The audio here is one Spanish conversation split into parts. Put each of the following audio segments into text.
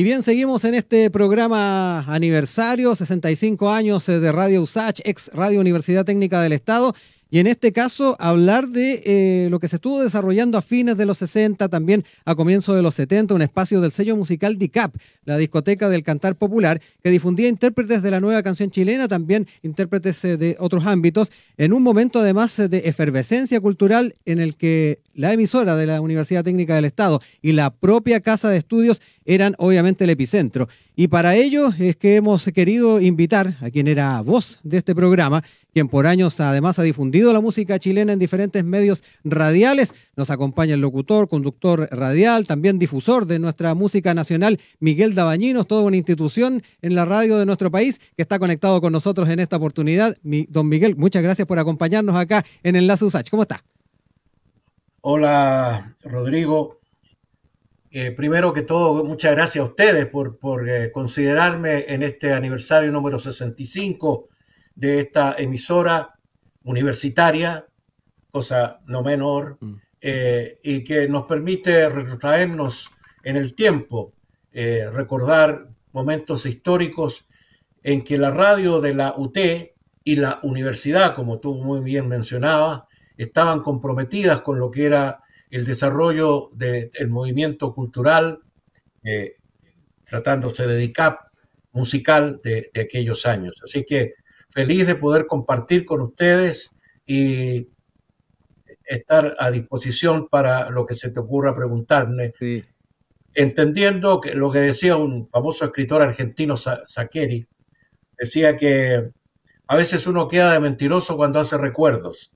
Y bien, seguimos en este programa aniversario, 65 años eh, de Radio USACH, ex Radio Universidad Técnica del Estado. Y en este caso, hablar de eh, lo que se estuvo desarrollando a fines de los 60, también a comienzos de los 70, un espacio del sello musical DICAP, la discoteca del cantar popular, que difundía intérpretes de la nueva canción chilena, también intérpretes eh, de otros ámbitos, en un momento además de efervescencia cultural en el que la emisora de la Universidad Técnica del Estado y la propia Casa de Estudios eran obviamente el epicentro. Y para ello es que hemos querido invitar a quien era voz de este programa, quien por años además ha difundido la música chilena en diferentes medios radiales. Nos acompaña el locutor, conductor radial, también difusor de nuestra música nacional, Miguel Dabañinos, toda una institución en la radio de nuestro país que está conectado con nosotros en esta oportunidad. don Miguel, muchas gracias por acompañarnos acá en Enlace USACH. ¿Cómo está? Hola, Rodrigo. Eh, primero que todo, muchas gracias a ustedes por, eh, considerarme en este aniversario número 65 de esta emisora universitaria, cosa no menor, mm. eh, y que nos permite retrotraernos en el tiempo, recordar momentos históricos en que la radio de la UT y la universidad, como tú muy bien mencionabas, estaban comprometidas con lo que era el desarrollo del movimiento cultural, eh, tratándose de DICAP musical de, aquellos años. Así que feliz de poder compartir con ustedes y estar a disposición para lo que se te ocurra preguntarme. Entendiendo que lo que decía un famoso escritor argentino, Saqueri, decía que a veces uno queda de mentiroso cuando hace recuerdos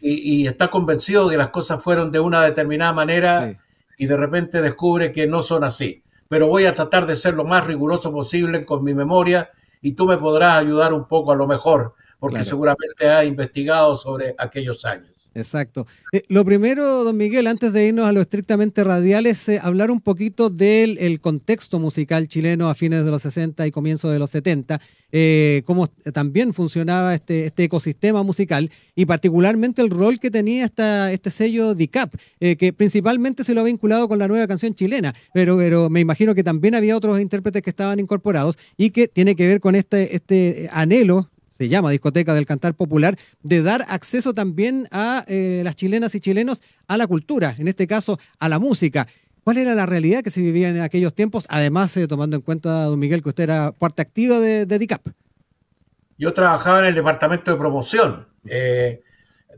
y, está convencido de que las cosas fueron de una determinada manera y de repente descubre que no son así. Pero voy a tratar de ser lo más riguroso posible con mi memoria y tú me podrás ayudar un poco a lo mejor, porque seguramente has investigado sobre aquellos años. Exacto. Eh, lo primero, don Miguel, antes de irnos a lo estrictamente radial, es eh, hablar un poquito del contexto musical chileno a fines de los 60 y comienzos de los 70, eh, cómo también funcionaba este, este ecosistema musical y particularmente el rol que tenía esta, este sello DICAP, que principalmente se lo ha vinculado con la nueva canción chilena, pero, pero me imagino que también había otros intérpretes que estaban incorporados y que tiene que ver con este, este anhelo se llama Discoteca del Cantar Popular, de dar acceso también a eh, las chilenas y chilenos a la cultura, en este caso a la música. ¿Cuál era la realidad que se vivía en aquellos tiempos? Además, eh, tomando en cuenta, don Miguel, que usted era parte activa de, DICAP. Yo trabajaba en el departamento de promoción, eh,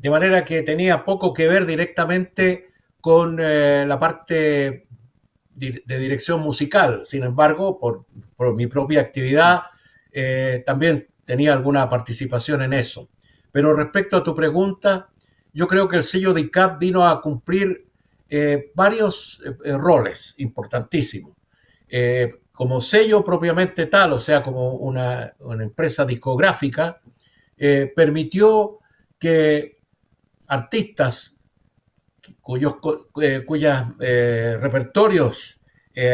de manera que tenía poco que ver directamente con la parte de dirección musical. Sin embargo, por, por mi propia actividad, también tenía alguna participación en eso. Pero respecto a tu pregunta, yo creo que el sello de ICAP vino a cumplir eh, varios eh, eh, roles importantísimos. como sello propiamente tal, o sea, como una, empresa discográfica, permitió que artistas cuyos repertorios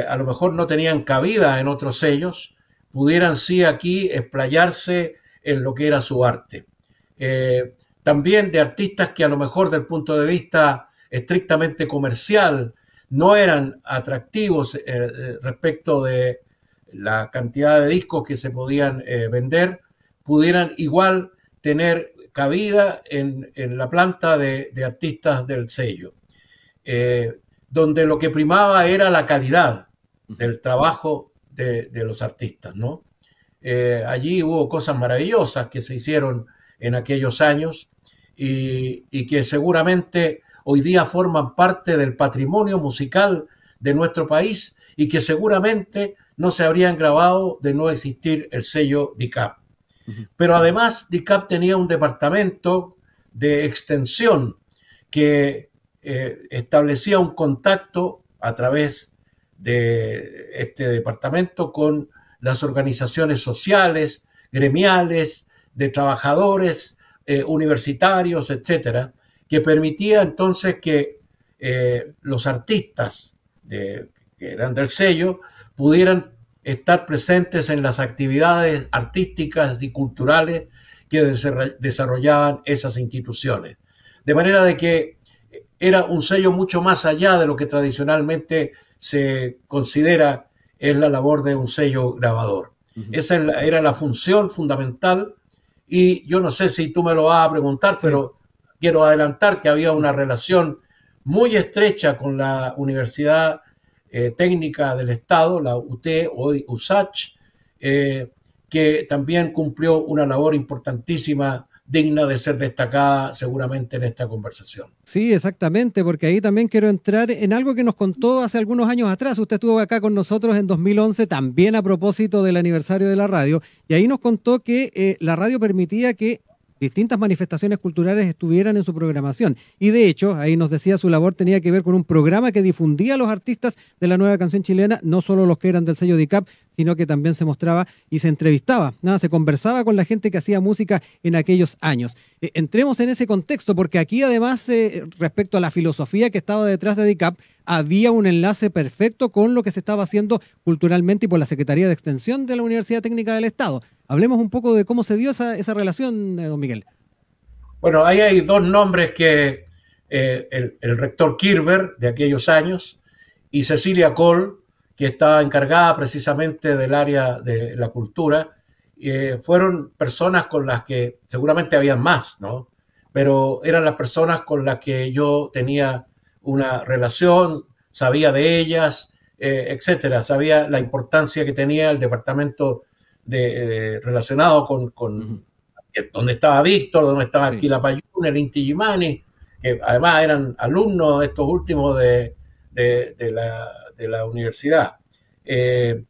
a lo mejor no tenían cabida en otros sellos, pudieran sí aquí explayarse en lo que era su arte. Eh, también de artistas que a lo mejor del punto de vista estrictamente comercial no eran atractivos eh, eh, respecto de la cantidad de discos que se podían vender, pudieran igual tener cabida en, la planta de, de, artistas del sello, donde lo que primaba era la calidad del trabajo de, los artistas, ¿no? Eh, allí hubo cosas maravillosas que se hicieron en aquellos años y, que seguramente hoy día forman parte del patrimonio musical de nuestro país y que seguramente no se habrían grabado de no existir el sello DICAP. Pero además DICAP tenía un departamento de extensión que eh, establecía un contacto a través de este departamento con las organizaciones sociales, gremiales, de trabajadores, eh, universitarios, etcétera, que permitía entonces que eh, los artistas de, que eran del sello pudieran estar presentes en las actividades artísticas y culturales que desarrollaban esas instituciones. De manera de que era un sello mucho más allá de lo que tradicionalmente se considera es la labor de un sello grabador. Esa era la función fundamental y yo no sé si tú me lo vas a preguntar, pero quiero adelantar que había una relación muy estrecha con la Universidad eh, Técnica del Estado, la UT, hoy USACH, eh, que también cumplió una labor importantísima digna de ser destacada seguramente en esta conversación. Sí, exactamente, porque ahí también quiero entrar en algo que nos contó hace algunos años atrás. Usted estuvo acá con nosotros en 2011, también a propósito del aniversario de la radio, y ahí nos contó que eh, la radio permitía que distintas manifestaciones culturales estuvieran en su programación. Y de hecho, ahí nos decía, su labor tenía que ver con un programa que difundía a los artistas de la nueva canción chilena, no solo los que eran del sello DICAP, sino que también se mostraba y se entrevistaba, nada, se conversaba con la gente que hacía música en aquellos años. Eh, entremos en ese contexto, porque aquí además, eh, respecto a la filosofía que estaba detrás de DICAP, había un enlace perfecto con lo que se estaba haciendo culturalmente y por la Secretaría de Extensión de la Universidad Técnica del Estado. Hablemos un poco de cómo se dio esa, esa relación, eh, don Miguel. Bueno, ahí hay dos nombres que eh, el, rector Kirber de aquellos años y Cecilia Cole, que estaba encargada precisamente del área de la cultura, eh, fueron personas con las que seguramente había más, ¿no? Pero eran las personas con las que yo tenía una relación, sabía de ellas, etcétera. Sabía la importancia que tenía el departamento eh, relacionado con, donde estaba Víctor, donde estaba aquí la Payún, el Inti Gimani, que además eran alumnos de estos últimos de, la, universidad. Eh,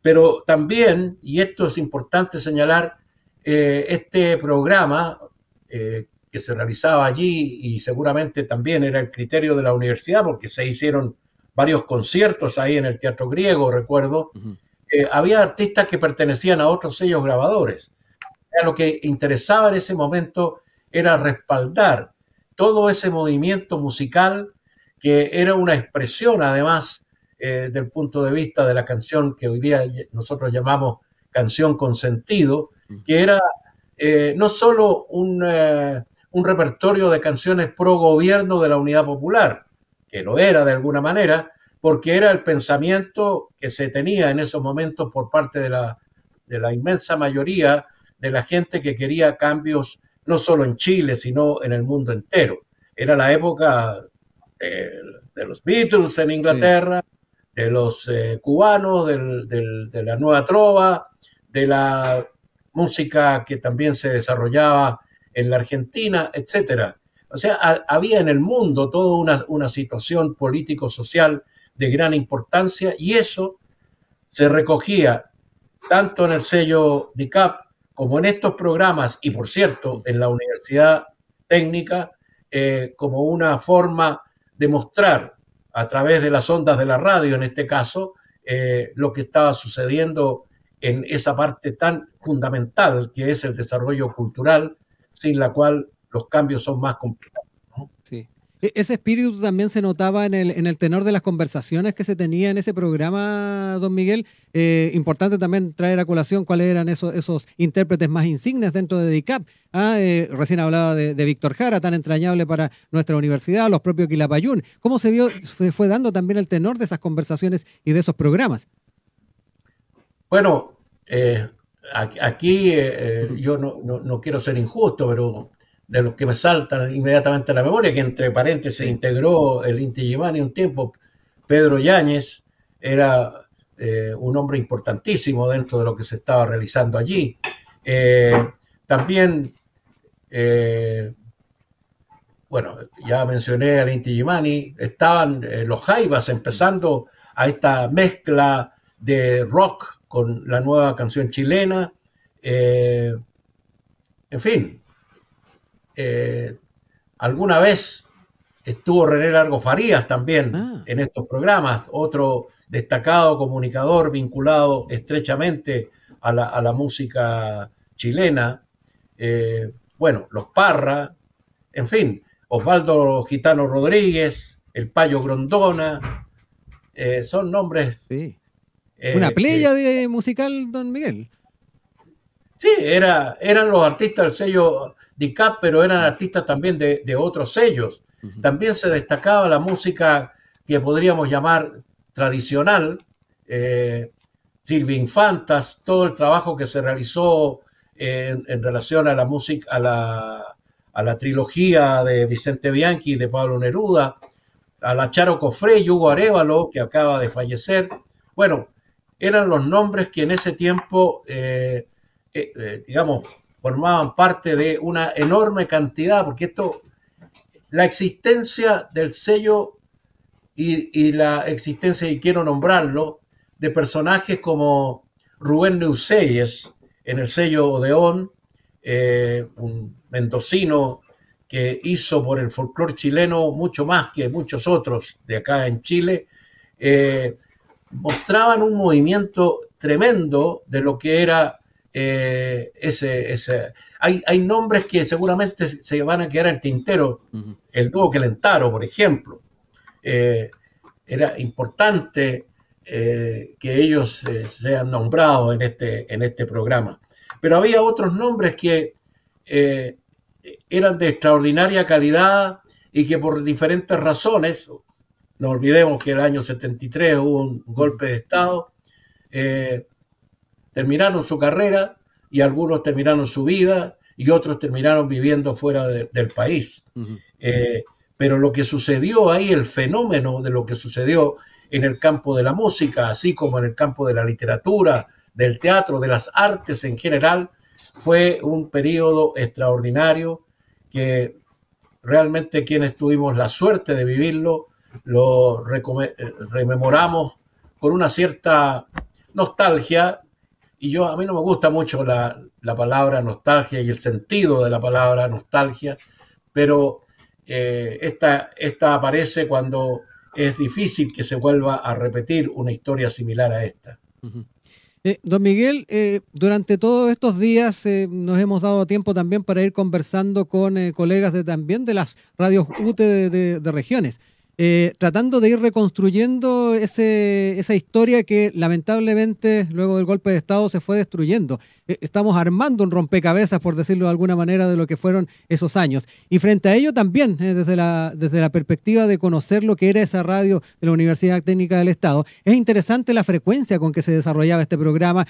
pero también, y esto es importante señalar, eh, este programa que se realizaba allí y seguramente también era el criterio de la universidad porque se hicieron varios conciertos ahí en el Teatro Griego, recuerdo, eh, había artistas que pertenecían a otros sellos grabadores. lo que interesaba en ese momento era respaldar todo ese movimiento musical que era una expresión además eh, del punto de vista de la canción que hoy día nosotros llamamos canción con sentido, que era eh, no solo un, un, repertorio de canciones pro gobierno de la Unidad Popular, que lo era de alguna manera, porque era el pensamiento que se tenía en esos momentos por parte de la, de la inmensa mayoría de la gente que quería cambios no solo en Chile, sino en el mundo entero. Era la época de, los Beatles en Inglaterra, de los eh, cubanos, de la nueva trova, de la música que también se desarrollaba en la Argentina, etcétera. O sea, había en el mundo toda una, una situación político-social de gran importancia y eso se recogía tanto en el sello de Cap como en estos programas y por cierto en la Universidad Técnica eh, como una forma de mostrar a través de las ondas de la radio en este caso eh, lo que estaba sucediendo en esa parte tan fundamental que es el desarrollo cultural sin la cual los cambios son más complicados. Sí. E-, ese espíritu también se notaba en el, en el tenor de las conversaciones que se tenía en ese programa, don Miguel. Eh, importante también traer a colación cuáles eran esos, esos intérpretes más insignes dentro de DICAP. Ah, eh, recién hablaba de, Víctor Jara, tan entrañable para nuestra universidad, los propios Quilapayún. ¿Cómo se vio, fue, dando también el tenor de esas conversaciones y de esos programas? Bueno, eh, aquí yo no quiero ser injusto, pero de los que me saltan inmediatamente a la memoria, que entre paréntesis integró el Inti un tiempo, Pedro Yáñez era eh, un hombre importantísimo dentro de lo que se estaba realizando allí. Eh, también, eh, bueno, ya mencioné al Inti Gimani, estaban los Jaivas empezando a esta mezcla de rock con la nueva canción chilena. en fin, eh, alguna vez estuvo René Largo Farías también ah. en estos programas, otro destacado comunicador vinculado estrechamente a la, música chilena. Eh, bueno, los Parra, en fin, Osvaldo Gitano Rodríguez, el Payo Grondona, eh, son nombres. Una playa de musical, don Miguel. Sí, era, eran los artistas del sello DICAP, pero eran artistas también de, otros sellos. También se destacaba la música que podríamos llamar tradicional, eh, Silvia Infantas, todo el trabajo que se realizó en, relación a la música, a la, trilogía de Vicente Bianchi y de Pablo Neruda, a la Charo Cofré Hugo Arevalo, que acaba de fallecer. Bueno, eran los nombres que en ese tiempo, eh, eh, eh, digamos, formaban parte de una enorme cantidad, porque esto, la existencia del sello y, la existencia, y quiero nombrarlo, de personajes como Rubén Neuseyes en el sello Odeón, eh, un mendocino que hizo por el folclore chileno mucho más que muchos otros de acá en Chile, eh, mostraban un movimiento tremendo de lo que era eh, hay, nombres que seguramente se van a quedar en tintero. El dúo Quelentaro, por ejemplo. Eh, era importante eh, que ellos sean nombrados en este, en este programa. Pero había otros nombres que eran de extraordinaria calidad y que por diferentes razones, no olvidemos que el año 73 hubo un golpe de Estado, terminaron su carrera y algunos terminaron su vida y otros terminaron viviendo fuera del país. Eh, pero lo que sucedió ahí, el fenómeno de lo que sucedió en el campo de la música, así como en el campo de la literatura, del teatro, de las artes en general, fue un periodo extraordinario que realmente quienes tuvimos la suerte de vivirlo, lo eh, rememoramos con una cierta nostalgia y yo a mí no me gusta mucho la, palabra nostalgia y el sentido de la palabra nostalgia, pero eh, esta, esta aparece cuando es difícil que se vuelva a repetir una historia similar a esta. Eh, don Miguel, eh, durante todos estos días nos hemos dado tiempo también para ir conversando con colegas de, también de las radios UT e de, de regiones. Eh, tratando de ir reconstruyendo esa historia que lamentablemente luego del golpe de Estado se fue destruyendo. Eh, estamos armando un rompecabezas, por decirlo de alguna manera, de lo que fueron esos años. Y frente a ello también, eh, desde, la, desde la perspectiva de conocer lo que era esa radio de la Universidad Técnica del Estado, es interesante la frecuencia con que se desarrollaba este programa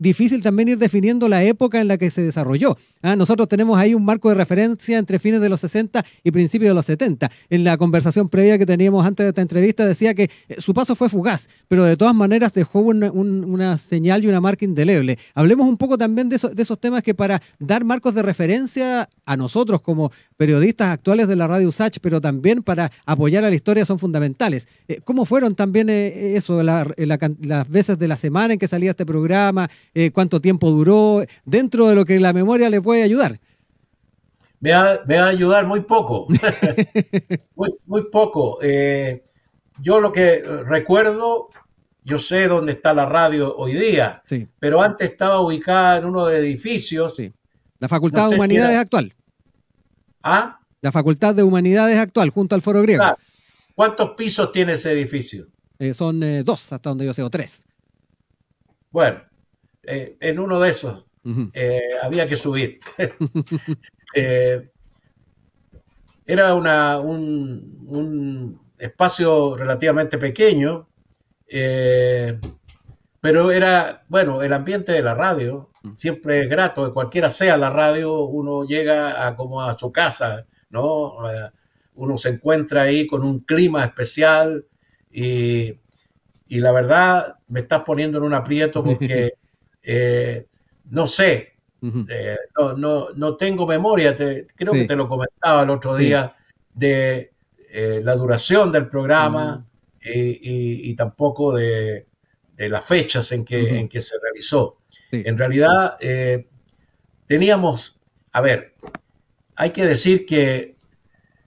difícil también ir definiendo la época en la que se desarrolló. Ah, nosotros tenemos ahí un marco de referencia entre fines de los 60 y principios de los 70. En la conversación previa que teníamos antes de esta entrevista decía que eh, su paso fue fugaz, pero de todas maneras dejó una, señal y una marca indeleble. Hablemos un poco también de, esos temas que para dar marcos de referencia a nosotros como periodistas actuales de la radio USACH, pero también para apoyar a la historia son fundamentales. Eh, ¿Cómo fueron también eh, eso, las veces de la semana en que salía este programa, eh, cuánto tiempo duró, dentro de lo que la memoria le puede ayudar. Me va, a ayudar muy poco, muy, poco. Eh, yo lo que recuerdo, yo sé dónde está la radio hoy día, pero antes estaba ubicada en uno de edificios. La Facultad de Humanidades actual. ¿Ah? La Facultad de Humanidades actual, junto al Foro Griego. ¿Cuántos pisos tiene ese edificio? Eh, son dos, hasta donde yo sé, o tres. Bueno, eh, en uno de esos eh, había que subir. Eh, era un, espacio relativamente pequeño, pero era, bueno, el ambiente de la radio, mm. siempre es grato, cualquiera sea la radio, uno llega a, como a su casa, ¿no? Uno se encuentra ahí con un clima especial y la verdad me estás poniendo en un aprieto porque Eh, no sé, eh, no, tengo memoria, creo que te lo comentaba el otro día, de eh, la duración del programa y, tampoco de, las fechas en que, en que se realizó. En realidad, teníamos, a ver, hay que decir que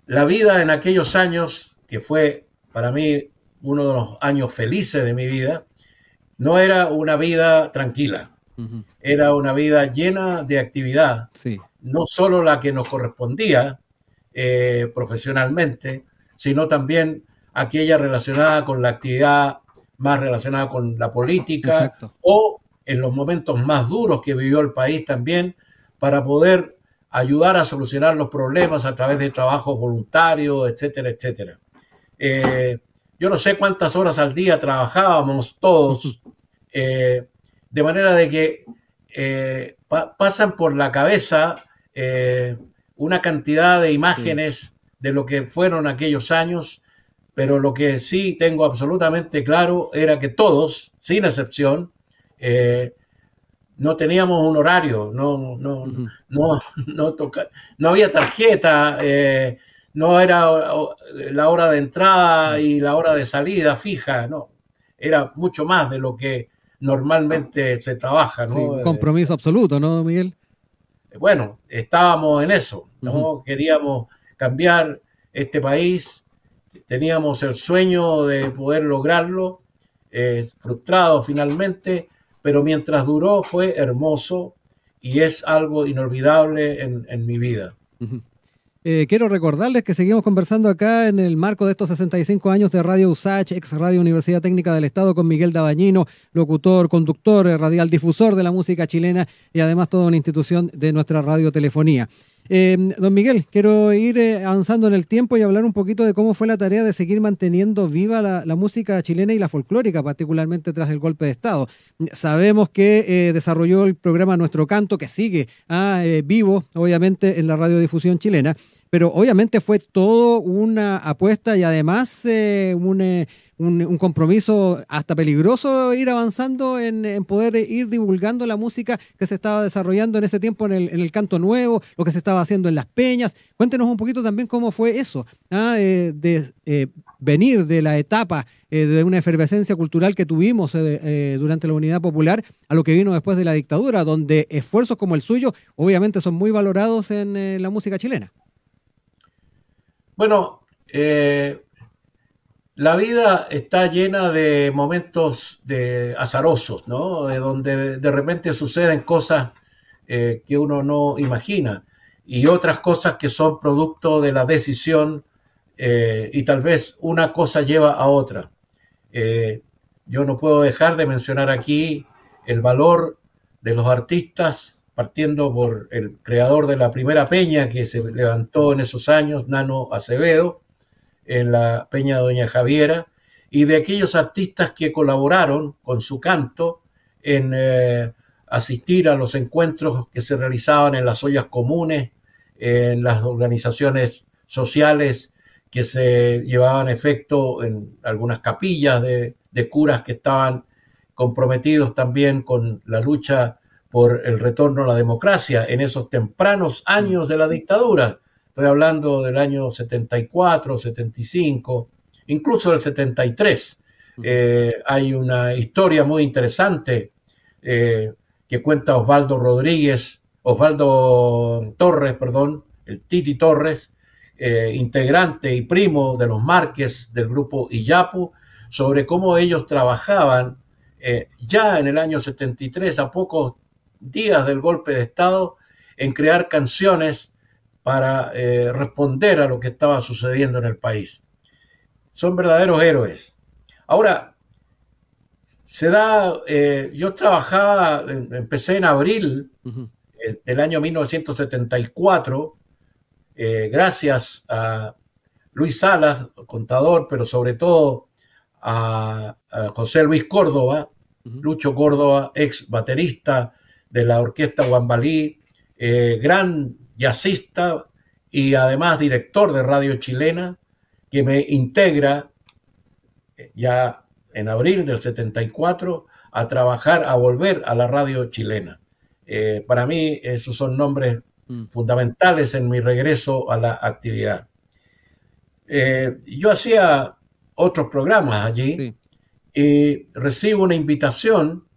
la vida en aquellos años, que fue para mí uno de los años felices de mi vida, no era una vida tranquila, era una vida llena de actividad, no solo la que nos correspondía eh, profesionalmente, sino también aquella relacionada con la actividad más relacionada con la política o en los momentos más duros que vivió el país también para poder ayudar a solucionar los problemas a través de trabajos voluntarios, etcétera, etcétera. Eh, yo no sé cuántas horas al día trabajábamos todos, eh, de manera de que eh, pasan por la cabeza eh, una cantidad de imágenes de lo que fueron aquellos años, pero lo que sí tengo absolutamente claro era que todos, sin excepción, no teníamos un horario, no, no, no, no, no había tarjeta, no era la hora de entrada y la hora de salida fija, no, era mucho más de lo que normalmente se trabaja. un eh, compromiso absoluto, ¿no, Miguel? Eh, bueno, estábamos en eso, ¿no? Queríamos cambiar este país, teníamos el sueño de poder lograrlo, eh, frustrado finalmente, pero mientras duró fue hermoso y es algo inolvidable en, mi vida. Eh, quiero recordarles que seguimos conversando acá en el marco de estos 65 años de Radio USACH, ex Radio Universidad Técnica del Estado, con Miguel Dabañino, locutor, conductor, eh, radial difusor de la música chilena y además toda una institución de nuestra radiotelefonía. Eh, don Miguel, quiero ir avanzando en el tiempo y hablar un poquito de cómo fue la tarea de seguir manteniendo viva la, música chilena y la folclórica, particularmente tras el golpe de Estado. Sabemos que desarrolló el programa Nuestro Canto, que sigue ah, vivo, obviamente, en la radiodifusión chilena pero obviamente fue todo una apuesta y además eh, eh, un, compromiso hasta peligroso ir avanzando en, poder ir divulgando la música que se estaba desarrollando en ese tiempo en el, canto nuevo, lo que se estaba haciendo en las peñas. Cuéntenos un poquito también cómo fue eso, ah, eh, de venir de la etapa de una efervescencia cultural que tuvimos durante la Unidad Popular a lo que vino después de la dictadura, donde esfuerzos como el suyo obviamente son muy valorados en la música chilena. Bueno, eh, la vida está llena de momentos de azarosos, ¿no? De donde de repente suceden cosas eh, que uno no imagina y otras cosas que son producto de la decisión eh, y tal vez una cosa lleva a otra. yo no puedo dejar de mencionar aquí el valor de los artistas partiendo por el creador de la primera peña que se levantó en esos años, Nano Acevedo, en la peña Doña Javiera, y de aquellos artistas que colaboraron con su canto en eh, asistir a los encuentros que se realizaban en las ollas comunes, en las organizaciones sociales que se llevaban efecto en algunas capillas de, de curas que estaban comprometidos también con la lucha por el retorno a la democracia en esos tempranos años de la dictadura. Estoy hablando del año 74, 75, incluso del 73. Eh, hay una historia muy interesante eh, que cuenta Osvaldo Rodríguez, Osvaldo Torres, perdón, el Titi Torres, eh, integrante y primo de los Márquez del grupo Iyapu, sobre cómo ellos trabajaban ya en el año 73, a pocos días del golpe de Estado en crear canciones para eh, responder a lo que estaba sucediendo en el país. Son verdaderos héroes. Ahora, se da, eh, yo trabajaba, em, empecé en abril el del año 1974, eh, gracias a Luis Salas, contador, pero sobre todo a, José Luis Córdoba, Lucho Córdoba, ex baterista de la orquesta Guambalí, eh, gran jazzista y además director de Radio Chilena, que me integra eh, ya en abril del 74 a trabajar, a volver a la radio chilena. Eh, para mí esos son nombres mm. fundamentales en mi regreso a la actividad. yo hacía otros programas allí y recibo una invitación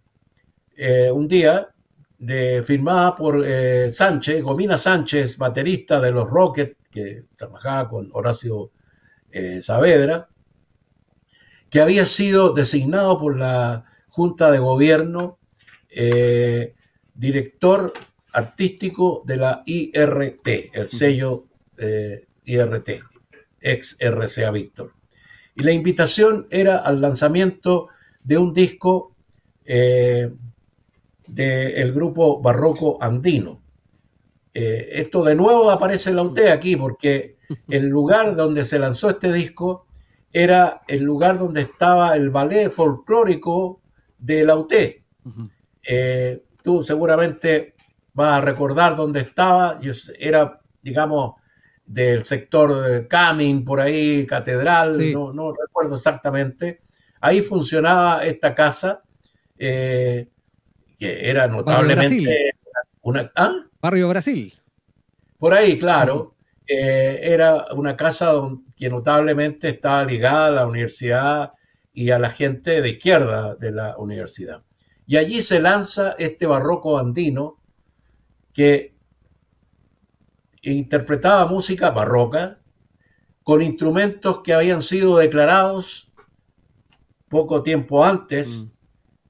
un día de, firmada por eh, Sánchez, Gomina Sánchez, baterista de los Rockets, que trabajaba con Horacio eh, Saavedra, que había sido designado por la Junta de Gobierno eh, director artístico de la IRT, el sello IRT, ex RCA Víctor. Y la invitación era al lanzamiento de un disco eh, del grupo barroco andino. Eh, esto de nuevo aparece en la UTE aquí porque el lugar donde se lanzó este disco era el lugar donde estaba el ballet folclórico de la UTE. Eh, tú seguramente vas a recordar dónde estaba, era, digamos, del sector de Camin, por ahí, Catedral, no, no, recuerdo exactamente. Ahí funcionaba esta casa. Eh, que era notablemente una... ¿ah? Barrio Brasil. Por ahí, claro. Eh, era una casa que notablemente estaba ligada a la universidad y a la gente de izquierda de la universidad. Y allí se lanza este barroco andino que interpretaba música barroca con instrumentos que habían sido declarados poco tiempo antes mm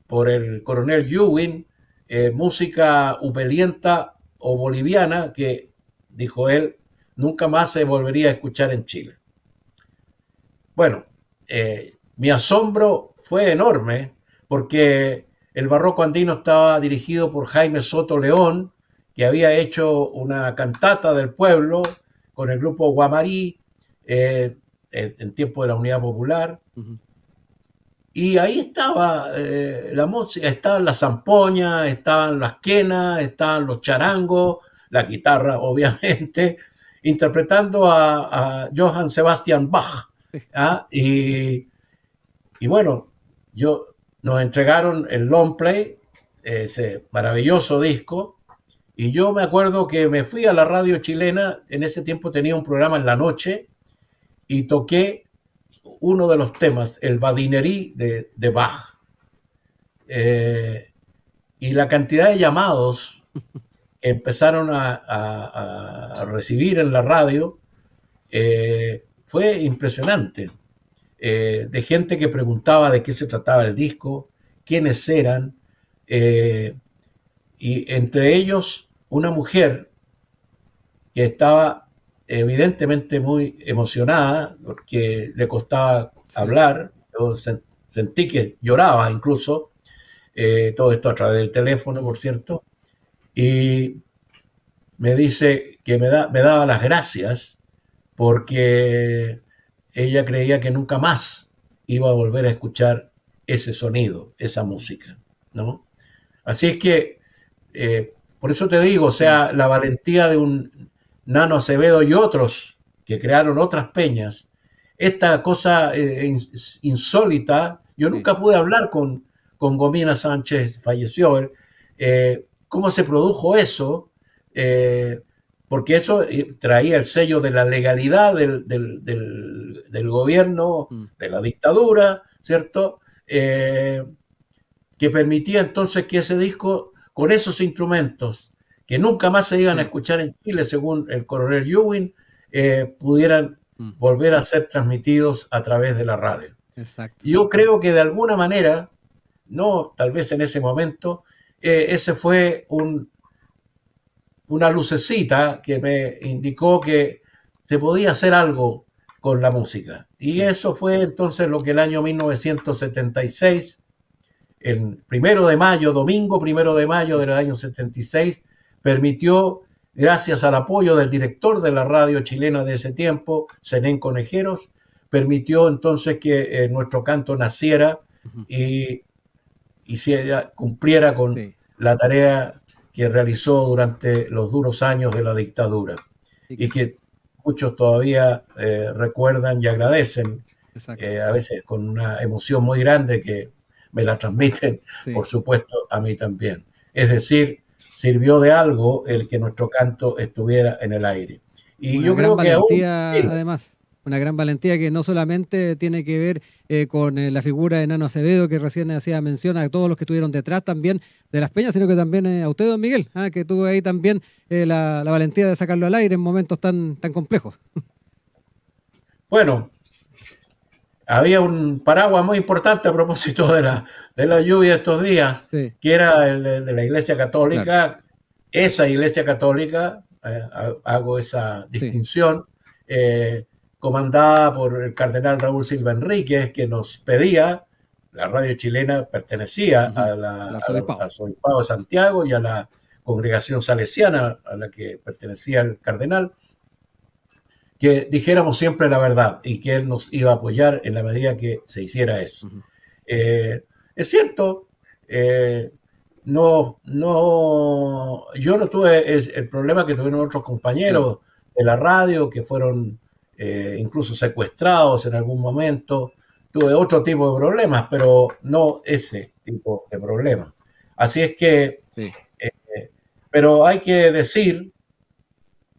por el coronel Ewing, eh, música upelienta o boliviana que, dijo él, nunca más se volvería a escuchar en Chile. Bueno, eh, mi asombro fue enorme porque el barroco andino estaba dirigido por Jaime Soto León, que había hecho una cantata del pueblo con el grupo Guamarí eh, en, tiempo de la Unidad Popular. Y ahí estaba eh, la música, estaban las zampoñas, estaban las quenas, estaban los charangos, la guitarra, obviamente, interpretando a, Johann Sebastian Bach. ¿ah? Y, y, bueno, yo, nos entregaron el long play, ese maravilloso disco, y yo me acuerdo que me fui a la radio chilena, en ese tiempo tenía un programa en la noche, y toqué uno de los temas, el Badinerí de, Bach. Eh, y la cantidad de llamados que empezaron a, recibir en la radio eh, fue impresionante. Eh, de gente que preguntaba de qué se trataba el disco, quiénes eran, y entre ellos una mujer que estaba evidentemente muy emocionada porque le costaba hablar. Yo sentí que lloraba incluso, eh, todo esto a través del teléfono, por cierto. Y me dice que me, da, me daba las gracias porque ella creía que nunca más iba a volver a escuchar ese sonido, esa música, ¿no? Así es que, eh, por eso te digo, o sea, la valentía de un, Nano Acevedo y otros que crearon otras peñas, esta cosa eh, insólita, yo nunca pude hablar con, con Gomina Sánchez, falleció eh, cómo se produjo eso, eh, porque eso traía el sello de la legalidad del gobierno, mm. de la dictadura, ¿cierto? que permitía entonces que ese disco, con esos instrumentos, que nunca más se iban a escuchar en Chile, según el coronel Ewing, eh, pudieran mm. volver a ser transmitidos a través de la radio. Exacto. Yo creo que de alguna manera, no tal vez en ese momento, eh, ese fue una lucecita que me indicó que se podía hacer algo con la música. Y eso fue entonces lo que el año 1976, el primero de mayo, domingo primero de mayo del año 76, permitió, gracias al apoyo del director de la radio chilena de ese tiempo, Zenén Conejeros, permitió entonces que eh, nuestro canto naciera y hiciera, cumpliera con la tarea que realizó durante los duros años de la dictadura y que muchos todavía eh, recuerdan y agradecen, eh, a veces con una emoción muy grande que me la transmiten, por supuesto, a mí también. Es decir, sirvió de algo el que nuestro canto estuviera en el aire. Y una yo gran valentía, además, una gran valentía que no solamente tiene que ver eh, con eh, la figura de Nano Acevedo, que recién hacía mención a todos los que estuvieron detrás también de las peñas, sino que también eh, a usted, don Miguel, ah, que tuvo ahí también la, la, valentía de sacarlo al aire en momentos tan, tan complejos. Bueno, había un paraguas muy importante a propósito de la, de la lluvia estos días, que era el de la Iglesia Católica. Esa Iglesia Católica, eh, hago esa distinción, eh, comandada por el cardenal Raúl Silva Enríquez, que nos pedía, la radio chilena pertenecía al a de Santiago y a la congregación salesiana a la que pertenecía el cardenal, que dijéramos siempre la verdad y que él nos iba a apoyar en la medida que se hiciera eso. Eh, es cierto, eh, no, no, yo no tuve es el problema que tuvieron otros compañeros de la radio que fueron eh, incluso secuestrados en algún momento. Tuve otro tipo de problemas, pero no ese tipo de problema. Así es que, pero hay que decir,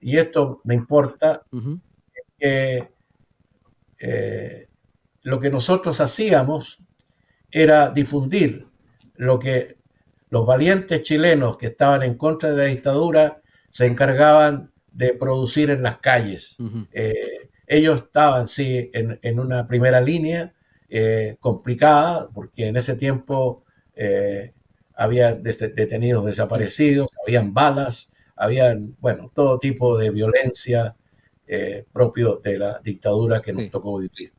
y esto me importa, eh, lo que nosotros hacíamos era difundir lo que los valientes chilenos que estaban en contra de la dictadura se encargaban de producir en las calles. Eh, ellos estaban, sí, en, una primera línea eh, complicada, porque en ese tiempo había detenidos desaparecidos, habían balas, habían, bueno, todo tipo de violencia eh, propio de la dictadura que nos tocó vivir.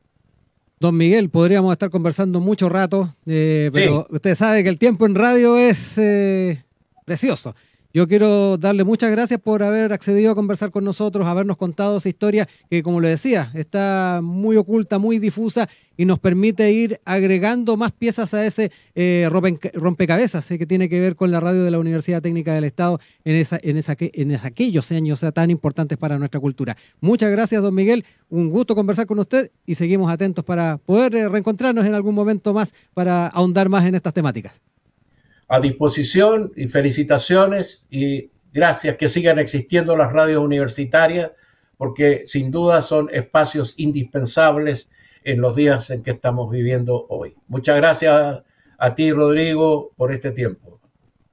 Don Miguel, podríamos estar conversando mucho rato, eh, pero usted sabe que el tiempo en radio es eh, precioso. Yo quiero darle muchas gracias por haber accedido a conversar con nosotros, habernos contado esa historia que, como le decía, está muy oculta, muy difusa y nos permite ir agregando más piezas a ese eh, rompecabezas eh, que tiene que ver con la radio de la Universidad Técnica del Estado en, esa, en, esa, en aquellos años tan importantes para nuestra cultura. Muchas gracias, don Miguel. Un gusto conversar con usted y seguimos atentos para poder eh, reencontrarnos en algún momento más para ahondar más en estas temáticas a disposición y felicitaciones y gracias que sigan existiendo las radios universitarias porque sin duda son espacios indispensables en los días en que estamos viviendo hoy. Muchas gracias a ti, Rodrigo, por este tiempo.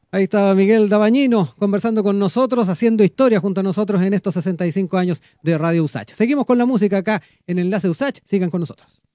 Ahí estaba Miguel Dabañino conversando con nosotros, haciendo historia junto a nosotros en estos 65 años de Radio USACH. Seguimos con la música acá en Enlace USACH. Sigan con nosotros.